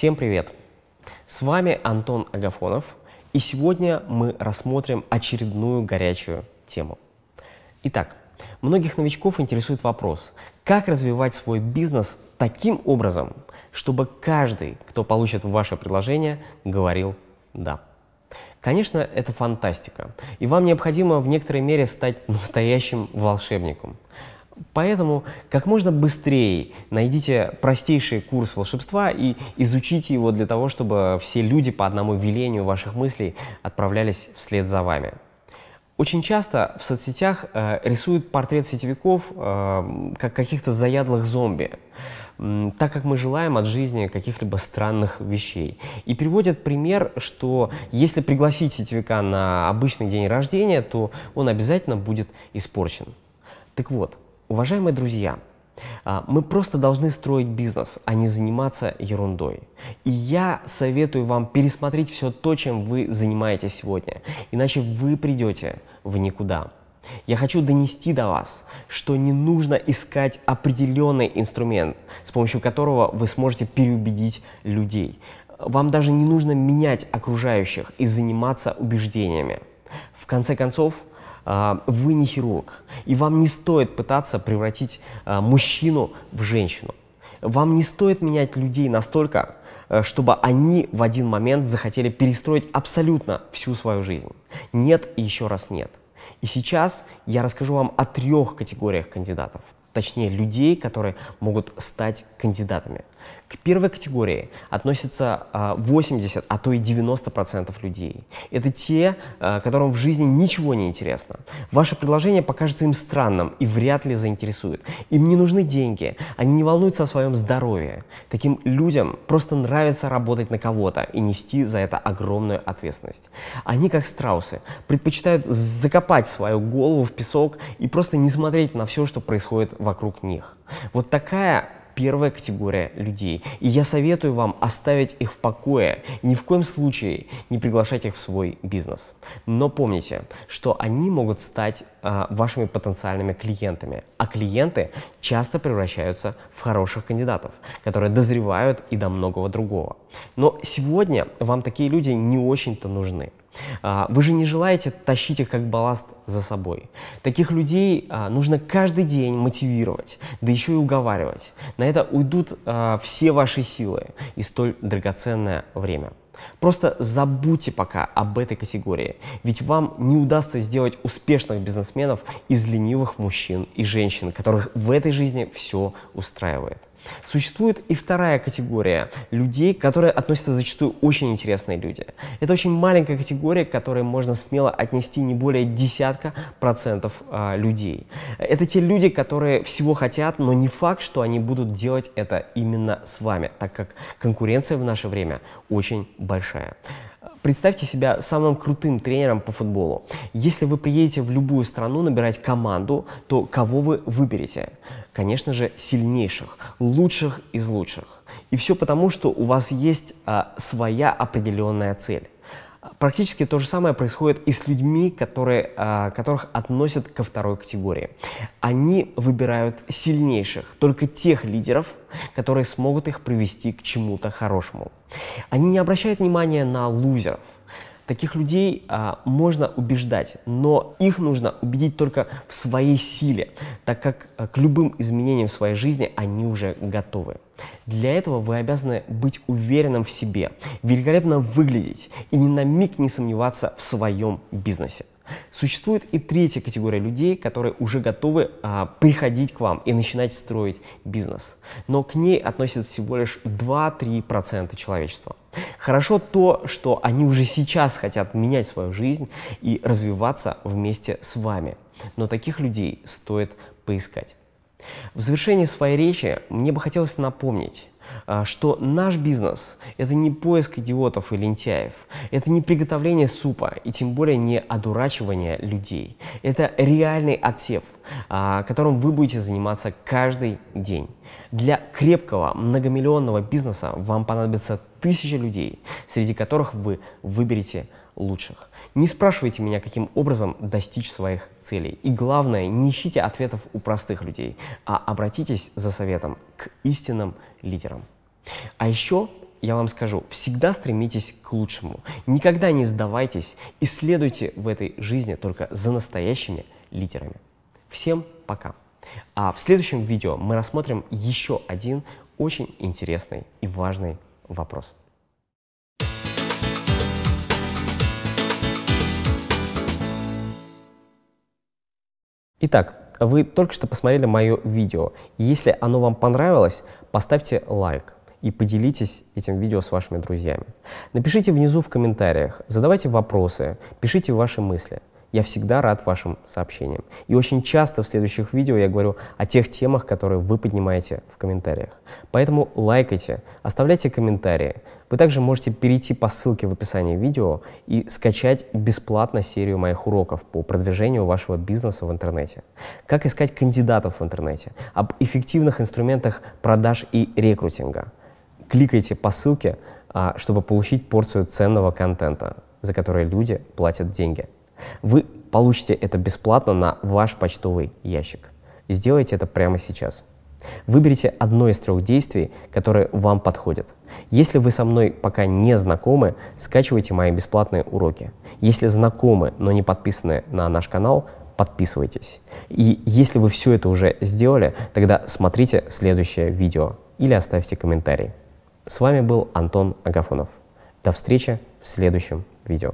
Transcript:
Всем привет! С вами Антон Агафонов, и сегодня мы рассмотрим очередную горячую тему. Итак, многих новичков интересует вопрос, как развивать свой бизнес таким образом, чтобы каждый, кто получит ваше предложение, говорил «да». Конечно, это фантастика, и вам необходимо в некоторой мере стать настоящим волшебником. Поэтому как можно быстрее найдите простейший курс волшебства и изучите его для того, чтобы все люди по одному велению ваших мыслей отправлялись вслед за вами. Очень часто в соцсетях э, рисуют портрет сетевиков э, как каких-то заядлых зомби, так как мы желаем от жизни каких-либо странных вещей. И приводят пример, что если пригласить сетевика на обычный день рождения, то он обязательно будет испорчен. Так вот, Уважаемые друзья, а, мы просто должны строить бизнес, а не заниматься ерундой. И я советую вам пересмотреть все то, чем вы занимаетесь сегодня, иначе вы придете в никуда. Я хочу донести до вас, что не нужно искать определенный инструмент, с помощью которого вы сможете переубедить людей. Вам даже не нужно менять окружающих и заниматься убеждениями. В конце концов, а, вы не хирург, и вам не стоит пытаться превратить а, мужчину в женщину. Вам не стоит менять людей настолько, э, чтобы они в один момент захотели перестроить абсолютно всю свою жизнь. Нет и еще раз нет. И сейчас я расскажу вам о трех категориях кандидатов, точнее людей, которые могут стать кандидатами. К первой категории относятся 80, а, а то и 90% людей. Это те, а, которым в жизни ничего не интересно. Ваше предложение покажется им странным и вряд ли заинтересует. Им не нужны деньги, они не волнуются о своем здоровье. Таким людям просто нравится работать на кого-то и нести за это огромную ответственность. Они, как страусы, предпочитают закопать свою голову в песок и просто не смотреть на все, что происходит вокруг них. Вот такая первая категория людей. И я советую вам оставить их в покое, ни в коем случае не приглашать их в свой бизнес. Но помните, что они могут стать а, вашими потенциальными клиентами, а клиенты часто превращаются в хороших кандидатов, которые дозревают и до многого другого. Но сегодня вам такие люди не очень-то нужны. А, вы же не желаете тащить их как балласт за собой. Таких людей а, нужно каждый день мотивировать, да еще и уговаривать. На это уйдут а, все ваши силы и столь драгоценное время. Просто забудьте пока об этой категории, ведь вам не удастся сделать успешных бизнесменов из ленивых мужчин и женщин, которых в этой жизни все устраивает. Существует и вторая категория людей, которые относятся зачастую очень интересные люди. Это очень маленькая категория, к которой можно смело отнести не более десятка процентов а, людей. Это те люди, которые всего хотят, но не факт, что они будут делать это именно с вами, так как конкуренция в наше время очень большая. Представьте себя самым крутым тренером по футболу. Если вы приедете в любую страну набирать команду, то кого вы выберете? Конечно же, сильнейших, лучших из лучших. И все потому, что у вас есть а, своя определенная цель. Практически то же самое происходит и с людьми, которые, а, которых относят ко второй категории. Они выбирают сильнейших, только тех лидеров, которые смогут их привести к чему-то хорошему. Они не обращают внимания на лузеров. Таких людей а, можно убеждать, но их нужно убедить только в своей силе, так как а, к любым изменениям в своей жизни они уже готовы. Для этого вы обязаны быть уверенным в себе, великолепно выглядеть и ни на миг не сомневаться в своем бизнесе. Существует и третья категория людей, которые уже готовы а, приходить к вам и начинать строить бизнес. Но к ней относят всего лишь 2-3% человечества. Хорошо то, что они уже сейчас хотят менять свою жизнь и развиваться вместе с вами. Но таких людей стоит поискать. В завершении своей речи мне бы хотелось напомнить, а, что наш бизнес – это не поиск идиотов и лентяев, это не приготовление супа и тем более не одурачивание людей. Это реальный отсев, а, которым вы будете заниматься каждый день. Для крепкого многомиллионного бизнеса вам понадобится тысяча людей, среди которых вы выберете – лучших. Не спрашивайте меня, каким образом достичь своих целей. И главное, не ищите ответов у простых людей, а обратитесь за советом к истинным лидерам. А еще я вам скажу, всегда стремитесь к лучшему. Никогда не сдавайтесь и следуйте в этой жизни только за настоящими лидерами. Всем пока! А в следующем видео мы рассмотрим еще один очень интересный и важный вопрос. Итак, вы только что посмотрели мое видео. Если оно вам понравилось, поставьте лайк и поделитесь этим видео с вашими друзьями. Напишите внизу в комментариях, задавайте вопросы, пишите ваши мысли. Я всегда рад вашим сообщениям. И очень часто в следующих видео я говорю о тех темах, которые вы поднимаете в комментариях. Поэтому лайкайте, оставляйте комментарии. Вы также можете перейти по ссылке в описании видео и скачать бесплатно серию моих уроков по продвижению вашего бизнеса в интернете. Как искать кандидатов в интернете, об эффективных инструментах продаж и рекрутинга. Кликайте по ссылке, а, чтобы получить порцию ценного контента, за который люди платят деньги. Вы получите это бесплатно на ваш почтовый ящик. Сделайте это прямо сейчас. Выберите одно из трех действий, которые вам подходят. Если вы со мной пока не знакомы, скачивайте мои бесплатные уроки. Если знакомы, но не подписаны на наш канал, подписывайтесь. И если вы все это уже сделали, тогда смотрите следующее видео или оставьте комментарий. С вами был Антон Агафонов. До встречи в следующем видео.